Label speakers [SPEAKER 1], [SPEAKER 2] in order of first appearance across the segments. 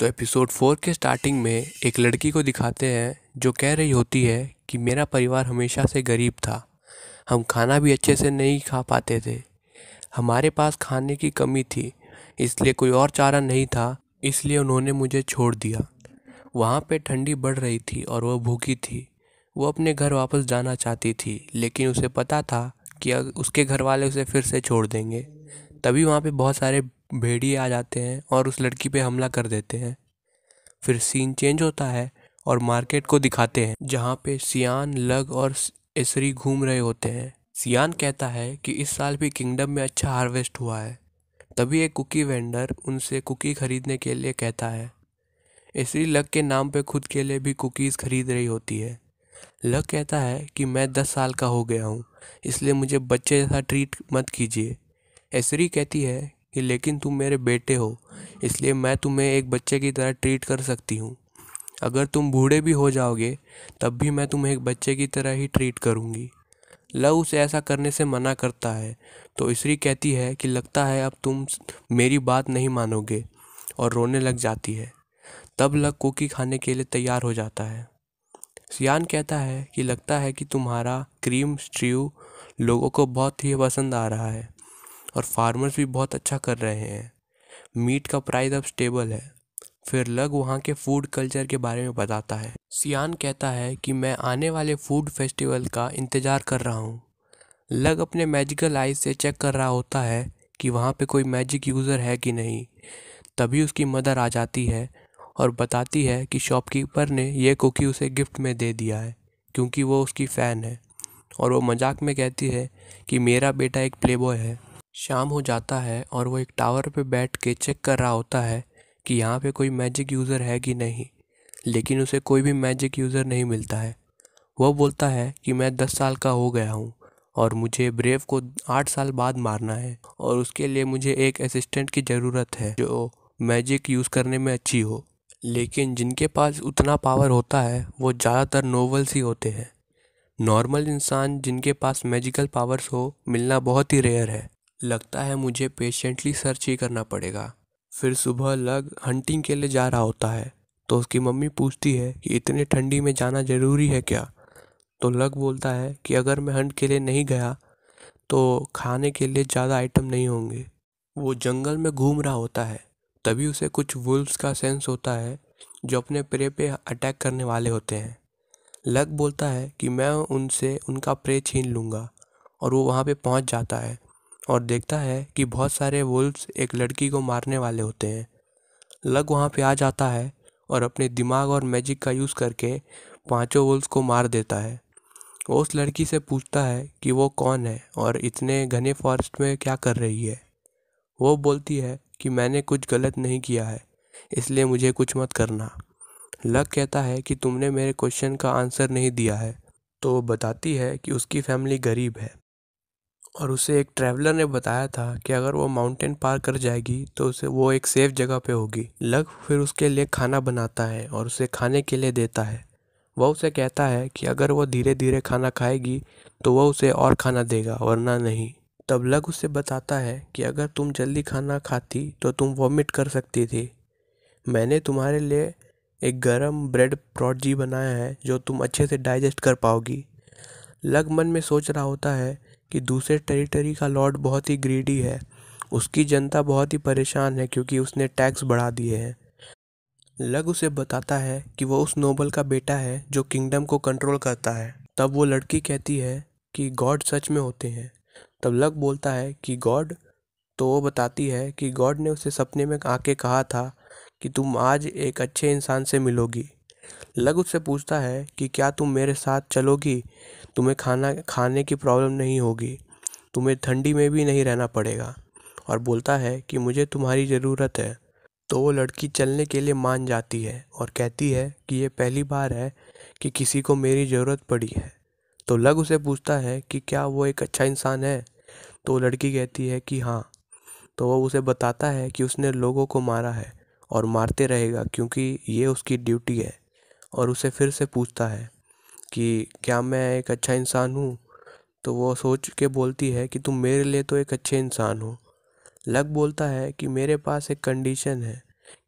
[SPEAKER 1] तो episode four के starting में एक लड़की को दिखाते हैं जो कह रही होती है कि मेरा परिवार हमेशा से गरीब था हम खाना भी अच्छे से नहीं खा पाते थे हमारे पास खाने की कमी थी इसलिए कोई और चारा नहीं था इसलिए उन्होंने मुझे छोड़ दिया वहाँ पे ठंडी बढ़ रही थी और वह भूखी थी वो अपने घर वापस जाना चाहती थी लेकिन उसे पता था कि उसके घर वाले उसे फिर से छोड़ देंगे तभी वहाँ पे बहुत सारे भेड़िए आ जाते हैं और उस लड़की पे हमला कर देते हैं फिर सीन चेंज होता है और मार्केट को दिखाते हैं जहाँ पे सियान लग और एसरी घूम रहे होते हैं सियान कहता है कि इस साल भी किंगडम में अच्छा हार्वेस्ट हुआ है तभी एक कुकी वेंडर उनसे कुकी खरीदने के लिए कहता है एसरी लग के नाम पे खुद के लिए भी कुकीज़ खरीद रही होती है लग कहता है कि मैं दस साल का हो गया हूँ इसलिए मुझे बच्चे जैसा ट्रीट मत कीजिए एसरी कहती है कि लेकिन तुम मेरे बेटे हो इसलिए मैं तुम्हें एक बच्चे की तरह ट्रीट कर सकती हूँ अगर तुम बूढ़े भी हो जाओगे तब भी मैं तुम्हें एक बच्चे की तरह ही ट्रीट करूँगी लव उसे ऐसा करने से मना करता है तो इसरी कहती है कि लगता है अब तुम मेरी बात नहीं मानोगे और रोने लग जाती है तब लग कुकी खाने के लिए तैयार हो जाता है सियान कहता है कि लगता है कि तुम्हारा क्रीम स्ट्यू लोगों को बहुत ही पसंद आ रहा है और फार्मर्स भी बहुत अच्छा कर रहे हैं मीट का प्राइस अब स्टेबल है फिर लग वहाँ के फूड कल्चर के बारे में बताता है सियान कहता है कि मैं आने वाले फूड फेस्टिवल का इंतज़ार कर रहा हूँ लग अपने मैजिकल आइज से चेक कर रहा होता है कि वहाँ पे कोई मैजिक यूज़र है कि नहीं तभी उसकी मदर आ जाती है और बताती है कि शॉपकीपर ने यह कुकी उसे गिफ्ट में दे दिया है क्योंकि वो उसकी फ़ैन है और वो मजाक में कहती है कि मेरा बेटा एक प्लेबॉय है शाम हो जाता है और वो एक टावर पे बैठ के चेक कर रहा होता है कि यहाँ पे कोई मैजिक यूज़र है कि नहीं लेकिन उसे कोई भी मैजिक यूज़र नहीं मिलता है वह बोलता है कि मैं दस साल का हो गया हूँ और मुझे ब्रेव को आठ साल बाद मारना है और उसके लिए मुझे एक असिस्टेंट की ज़रूरत है जो मैजिक यूज़ करने में अच्छी हो लेकिन जिनके पास उतना पावर होता है वो ज़्यादातर नोवल्स ही होते हैं नॉर्मल इंसान जिनके पास मैजिकल पावर्स हो मिलना बहुत ही रेयर है लगता है मुझे पेशेंटली सर्च ही करना पड़ेगा फिर सुबह लग हंटिंग के लिए जा रहा होता है तो उसकी मम्मी पूछती है कि इतने ठंडी में जाना ज़रूरी है क्या तो लग बोलता है कि अगर मैं हंट के लिए नहीं गया तो खाने के लिए ज़्यादा आइटम नहीं होंगे वो जंगल में घूम रहा होता है तभी उसे कुछ वुल्फ्स का सेंस होता है जो अपने प्रे पे अटैक करने वाले होते हैं लग बोलता है कि मैं उनसे उनका प्रे छीन लूँगा और वो वहाँ पे पहुँच जाता है और देखता है कि बहुत सारे वुल्फ्स एक लड़की को मारने वाले होते हैं लग वहाँ पे आ जाता है और अपने दिमाग और मैजिक का यूज़ करके पांचों वुल्फ्स को मार देता है वो उस लड़की से पूछता है कि वो कौन है और इतने घने फॉरेस्ट में क्या कर रही है वो बोलती है कि मैंने कुछ गलत नहीं किया है इसलिए मुझे कुछ मत करना लक कहता है कि तुमने मेरे क्वेश्चन का आंसर नहीं दिया है तो बताती है कि उसकी फैमिली गरीब है और उसे एक ट्रैवलर ने बताया था कि अगर वो माउंटेन पार कर जाएगी तो उसे वो एक सेफ़ जगह पे होगी लग फिर उसके लिए खाना बनाता है और उसे खाने के लिए देता है वह उसे कहता है कि अगर वह धीरे धीरे खाना खाएगी तो वह उसे और खाना देगा वरना नहीं तब लग उसे बताता है कि अगर तुम जल्दी खाना खाती तो तुम वॉमिट कर सकती थी मैंने तुम्हारे लिए एक गरम ब्रेड प्रॉडजी बनाया है जो तुम अच्छे से डाइजेस्ट कर पाओगी लग मन में सोच रहा होता है कि दूसरे टेरिटरी का लॉर्ड बहुत ही ग्रीडी है उसकी जनता बहुत ही परेशान है क्योंकि उसने टैक्स बढ़ा दिए हैं लग उसे बताता है कि वो उस नोबल का बेटा है जो किंगडम को कंट्रोल करता है तब वो लड़की कहती है कि गॉड सच में होते हैं तब लग बोलता है कि गॉड तो वो बताती है कि गॉड ने उसे सपने में आके कहा था कि तुम आज एक अच्छे इंसान से मिलोगी लग उससे पूछता है कि क्या तुम मेरे साथ चलोगी तुम्हें खाना खाने की प्रॉब्लम नहीं होगी तुम्हें ठंडी में भी नहीं रहना पड़ेगा और बोलता है कि मुझे तुम्हारी ज़रूरत है तो वो लड़की चलने के लिए मान जाती है और कहती है कि ये पहली बार है कि किसी को मेरी ज़रूरत पड़ी है तो लग उसे पूछता है कि क्या वो एक अच्छा इंसान है तो वो लड़की कहती है कि हाँ तो वो उसे बताता है कि उसने लोगों को मारा है और मारते रहेगा क्योंकि ये उसकी ड्यूटी है और उसे फिर से पूछता है कि क्या मैं एक अच्छा इंसान हूँ तो वो सोच के बोलती है कि तुम मेरे लिए तो एक अच्छे इंसान हो लक बोलता है कि मेरे पास एक कंडीशन है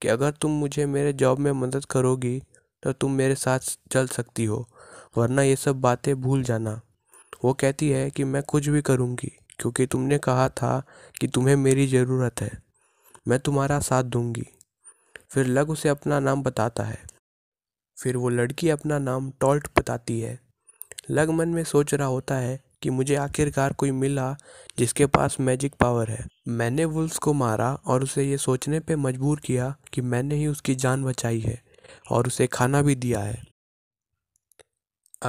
[SPEAKER 1] कि अगर तुम मुझे मेरे जॉब में मदद करोगी तो तुम मेरे साथ चल सकती हो वरना ये सब बातें भूल जाना वो कहती है कि मैं कुछ भी करूँगी क्योंकि तुमने कहा था कि तुम्हें मेरी ज़रूरत है मैं तुम्हारा साथ दूँगी फिर लग उसे अपना नाम बताता है फिर वो लड़की अपना नाम टॉल्ट बताती है लग मन में सोच रहा होता है कि मुझे आखिरकार कोई मिला जिसके पास मैजिक पावर है मैंने वुल्स को मारा और उसे ये सोचने पे मजबूर किया कि मैंने ही उसकी जान बचाई है और उसे खाना भी दिया है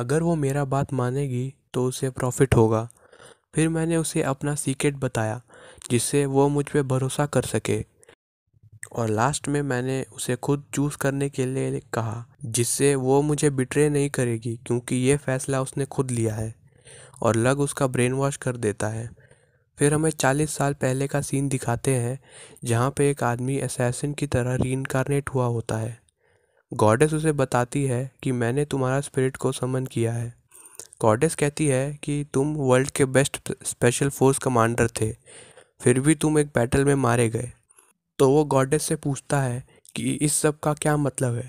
[SPEAKER 1] अगर वो मेरा बात मानेगी तो उसे प्रॉफिट होगा फिर मैंने उसे अपना सीक्रेट बताया जिससे वो मुझ पर भरोसा कर सके और लास्ट में मैंने उसे खुद चूज़ करने के लिए कहा जिससे वो मुझे बिट्रे नहीं करेगी क्योंकि ये फ़ैसला उसने खुद लिया है और लग उसका ब्रेन वॉश कर देता है फिर हमें 40 साल पहले का सीन दिखाते हैं जहाँ पे एक आदमी असैसिन की तरह रीइनकारनेट हुआ होता है गॉडेस उसे बताती है कि मैंने तुम्हारा स्पिरिट को समन किया है गॉडेस कहती है कि तुम वर्ल्ड के बेस्ट स्पेशल फोर्स कमांडर थे फिर भी तुम एक बैटल में मारे गए तो वो गॉडेस से पूछता है कि इस सब का क्या मतलब है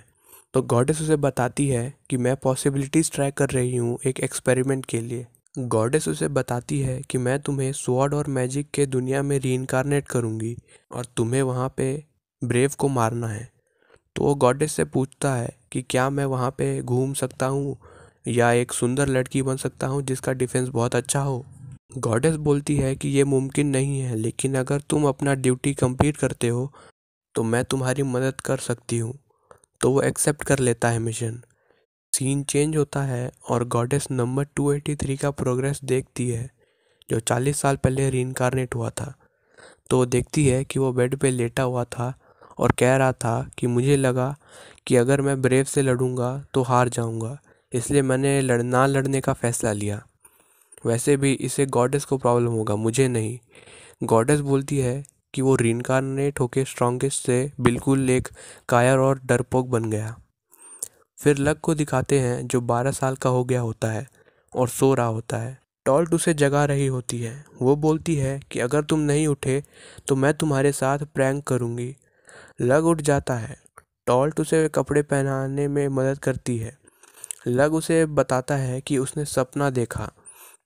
[SPEAKER 1] तो गॉडेस उसे बताती है कि मैं पॉसिबिलिटीज़ ट्राई कर रही हूँ एक एक्सपेरिमेंट के लिए गॉडेस उसे बताती है कि मैं तुम्हें स्वॉर्ड और मैजिक के दुनिया में री इनकारनेट करूँगी और तुम्हें वहाँ पे ब्रेव को मारना है तो वो गॉडेस से पूछता है कि क्या मैं वहाँ पे घूम सकता हूँ या एक सुंदर लड़की बन सकता हूँ जिसका डिफेंस बहुत अच्छा हो गॉडेस बोलती है कि ये मुमकिन नहीं है लेकिन अगर तुम अपना ड्यूटी कंप्लीट करते हो तो मैं तुम्हारी मदद कर सकती हूँ तो वो एक्सेप्ट कर लेता है मिशन सीन चेंज होता है और गॉडेस नंबर 283 का प्रोग्रेस देखती है जो 40 साल पहले रीनकारनेट हुआ था तो वो देखती है कि वो बेड पे लेटा हुआ था और कह रहा था कि मुझे लगा कि अगर मैं ब्रेव से लड़ूंगा तो हार जाऊंगा इसलिए मैंने लड़ ना लड़ने का फ़ैसला लिया वैसे भी इसे गॉडेस को प्रॉब्लम होगा मुझे नहीं गॉडेस बोलती है कि वो ने होके स्ट्रॉन्गेस्ट से बिल्कुल एक कायर और डरपोक बन गया फिर लक को दिखाते हैं जो बारह साल का हो गया होता है और सो रहा होता है टॉल्ट उसे जगा रही होती है वो बोलती है कि अगर तुम नहीं उठे तो मैं तुम्हारे साथ प्रैंक करूँगी लग उठ जाता है टॉल्ट उसे कपड़े पहनाने में मदद करती है लग उसे बताता है कि उसने सपना देखा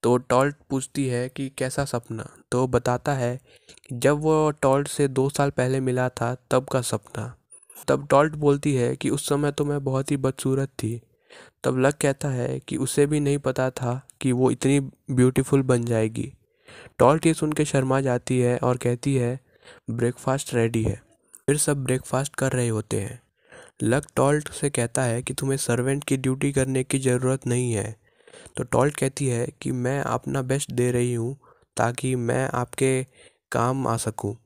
[SPEAKER 1] तो टॉल्ट पूछती है कि कैसा सपना तो बताता है कि जब वो टॉल्ट से दो साल पहले मिला था तब का सपना तब टॉल्ट बोलती है कि उस समय तो मैं बहुत ही बदसूरत थी तब लक कहता है कि उसे भी नहीं पता था कि वो इतनी ब्यूटीफुल बन जाएगी टॉल्ट ये सुन के शर्मा जाती है और कहती है ब्रेकफास्ट रेडी है फिर सब ब्रेकफास्ट कर रहे होते हैं लक टॉल्ट से कहता है कि तुम्हें सर्वेंट की ड्यूटी करने की ज़रूरत नहीं है तो टॉल्ट कहती है कि मैं अपना बेस्ट दे रही हूँ ताकि मैं आपके काम आ सकूँ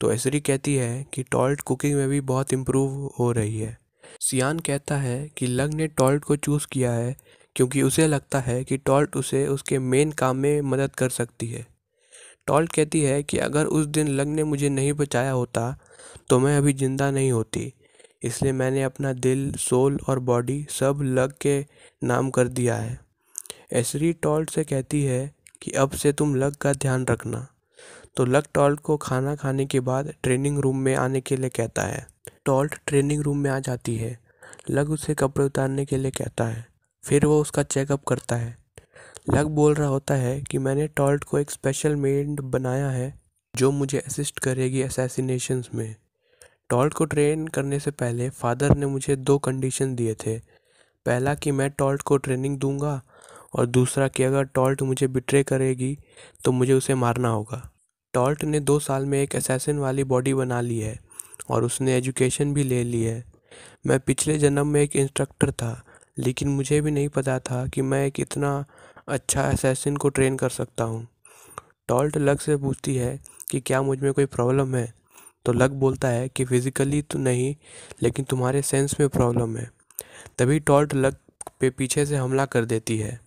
[SPEAKER 1] तो ऐसरी कहती है कि टॉल्ट कुकिंग में भी बहुत इम्प्रूव हो रही है सियान कहता है कि लग ने टॉल्ट को चूज़ किया है क्योंकि उसे लगता है कि टॉल्ट उसे उसके मेन काम में मदद कर सकती है टॉल्ट कहती है कि अगर उस दिन लग ने मुझे नहीं बचाया होता तो मैं अभी ज़िंदा नहीं होती इसलिए मैंने अपना दिल सोल और बॉडी सब लग के नाम कर दिया है एसरी टॉल्ट से कहती है कि अब से तुम लक का ध्यान रखना तो लक टॉल्ट को खाना खाने के बाद ट्रेनिंग रूम में आने के लिए कहता है टॉल्ट ट्रेनिंग रूम में आ जाती है लग उसे कपड़े उतारने के लिए कहता है फिर वो उसका चेकअप करता है लग बोल रहा होता है कि मैंने टॉल्ट को एक स्पेशल मेड बनाया है जो मुझे असिस्ट करेगी असैसिनेशंस में टॉल्ट को ट्रेन करने से पहले फादर ने मुझे दो कंडीशन दिए थे पहला कि मैं टॉल्ट को ट्रेनिंग दूंगा और दूसरा कि अगर टॉल्ट मुझे बिट्रे करेगी तो मुझे उसे मारना होगा टॉल्ट ने दो साल में एक असैसिन वाली बॉडी बना ली है और उसने एजुकेशन भी ले ली है मैं पिछले जन्म में एक इंस्ट्रक्टर था लेकिन मुझे भी नहीं पता था कि मैं एक इतना अच्छा असैसिन को ट्रेन कर सकता हूँ टॉल्ट लग से पूछती है कि क्या मुझ में कोई प्रॉब्लम है तो लग बोलता है कि फिज़िकली तो नहीं लेकिन तुम्हारे सेंस में प्रॉब्लम है तभी टॉल्ट लग पे पीछे से हमला कर देती है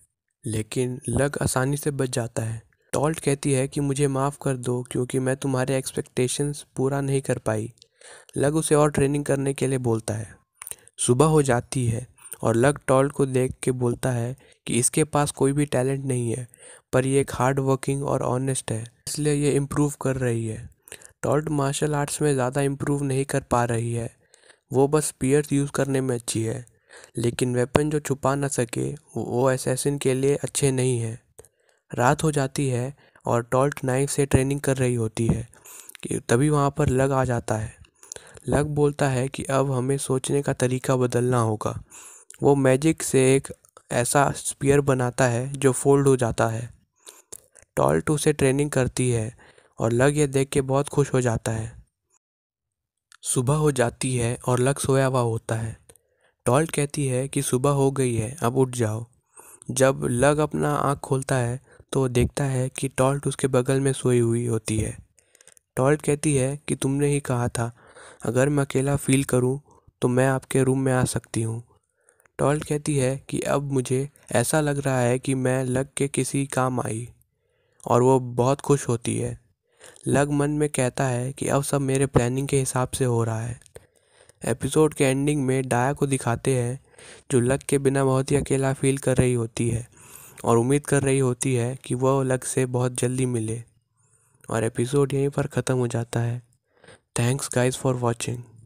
[SPEAKER 1] लेकिन लग आसानी से बच जाता है टॉल्ट कहती है कि मुझे माफ़ कर दो क्योंकि मैं तुम्हारे एक्सपेक्टेशंस पूरा नहीं कर पाई लग उसे और ट्रेनिंग करने के लिए बोलता है सुबह हो जाती है और लग टॉल्ट को देख के बोलता है कि इसके पास कोई भी टैलेंट नहीं है पर यह एक हार्ड वर्किंग और ऑनेस्ट है इसलिए यह इम्प्रूव कर रही है टॉल्ट मार्शल आर्ट्स में ज़्यादा इम्प्रूव नहीं कर पा रही है वो बस पियर्स यूज़ करने में अच्छी है लेकिन वेपन जो छुपा न सके वो एसेसिन के लिए अच्छे नहीं हैं रात हो जाती है और टॉल्ट नाइफ से ट्रेनिंग कर रही होती है कि तभी वहाँ पर लग आ जाता है लग बोलता है कि अब हमें सोचने का तरीका बदलना होगा वो मैजिक से एक ऐसा स्पीयर बनाता है जो फोल्ड हो जाता है टॉल्ट उसे ट्रेनिंग करती है और लग ये देख के बहुत खुश हो जाता है सुबह हो जाती है और लग सोया हुआ होता है डॉल्ट कहती है कि सुबह हो गई है अब उठ जाओ जब लग अपना आँख खोलता है तो देखता है कि टॉल्ट उसके बगल में सोई हुई होती है टॉल्ट कहती है कि तुमने ही कहा था अगर मैं अकेला फील करूं तो मैं आपके रूम में आ सकती हूं। टॉल्ट कहती है कि अब मुझे ऐसा लग रहा है कि मैं लग के किसी काम आई और वो बहुत खुश होती है लग मन में कहता है कि अब सब मेरे प्लानिंग के हिसाब से हो रहा है एपिसोड के एंडिंग में डाया को दिखाते हैं जो लक के बिना बहुत ही अकेला फील कर रही होती है और उम्मीद कर रही होती है कि वह लक से बहुत जल्दी मिले और एपिसोड यहीं पर ख़त्म हो जाता है थैंक्स गाइस फॉर वॉचिंग